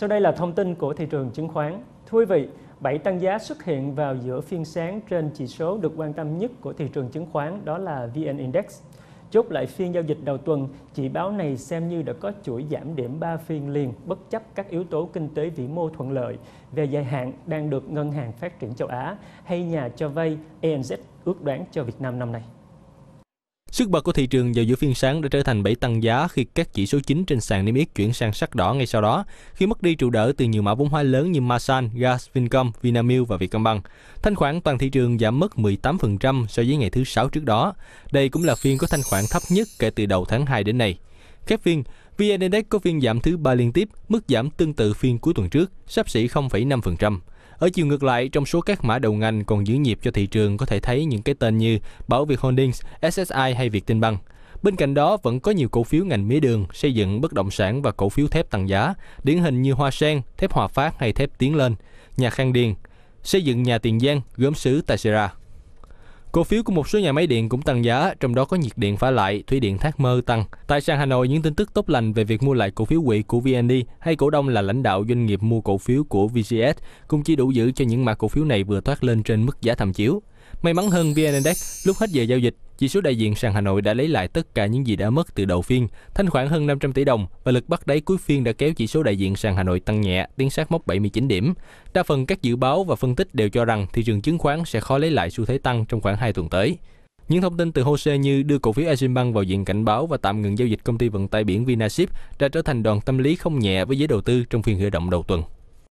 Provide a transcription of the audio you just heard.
Sau đây là thông tin của thị trường chứng khoán. Thưa quý vị, bảy tăng giá xuất hiện vào giữa phiên sáng trên chỉ số được quan tâm nhất của thị trường chứng khoán đó là VN Index. Chốt lại phiên giao dịch đầu tuần, chỉ báo này xem như đã có chuỗi giảm điểm 3 phiên liền bất chấp các yếu tố kinh tế vĩ mô thuận lợi về dài hạn đang được Ngân hàng Phát triển Châu Á hay nhà cho vay ENZ ước đoán cho Việt Nam năm nay. Sức bật của thị trường vào giữa phiên sáng đã trở thành bẫy tăng giá khi các chỉ số chính trên sàn niêm yết chuyển sang sắc đỏ ngay sau đó, khi mất đi trụ đỡ từ nhiều mã vốn hóa lớn như Masan, Gas, Vincom, Vinamilk và Vietcombank. Thanh khoản toàn thị trường giảm mất 18% so với ngày thứ Sáu trước đó. Đây cũng là phiên có thanh khoản thấp nhất kể từ đầu tháng 2 đến nay. Khép phiên, VN Index có phiên giảm thứ ba liên tiếp, mức giảm tương tự phiên cuối tuần trước, sắp xỉ 0,5%. Ở chiều ngược lại, trong số các mã đầu ngành còn giữ nhịp cho thị trường có thể thấy những cái tên như Bảo Việt Holdings, SSI hay Việt Tinh Băng. Bên cạnh đó vẫn có nhiều cổ phiếu ngành mía đường, xây dựng, bất động sản và cổ phiếu thép tăng giá, điển hình như Hoa Sen, thép Hòa Phát hay thép Tiến Lên, nhà Khang Điền, xây dựng nhà Tiền Giang, gốm sứ Tài Sera. Cổ phiếu của một số nhà máy điện cũng tăng giá, trong đó có nhiệt điện phá lại, thủy điện Thác Mơ tăng. Tại Sàn Hà Nội, những tin tức tốt lành về việc mua lại cổ phiếu quỹ của VND hay cổ đông là lãnh đạo doanh nghiệp mua cổ phiếu của VGS cũng chỉ đủ giữ cho những mã cổ phiếu này vừa thoát lên trên mức giá tham chiếu. May mắn hơn VN Index lúc hết giờ giao dịch chỉ số đại diện sàn Hà Nội đã lấy lại tất cả những gì đã mất từ đầu phiên, thanh khoản hơn 500 tỷ đồng và lực bắt đáy cuối phiên đã kéo chỉ số đại diện sàn Hà Nội tăng nhẹ, tiến sát mốc 79 điểm. Đa phần các dự báo và phân tích đều cho rằng thị trường chứng khoán sẽ khó lấy lại xu thế tăng trong khoảng 2 tuần tới. Những thông tin từ Hose như đưa cổ phiếu Eximbank vào diện cảnh báo và tạm ngừng giao dịch công ty vận tải biển Vinaship đã trở thành đòn tâm lý không nhẹ với giới đầu tư trong phiên khởi động đầu tuần.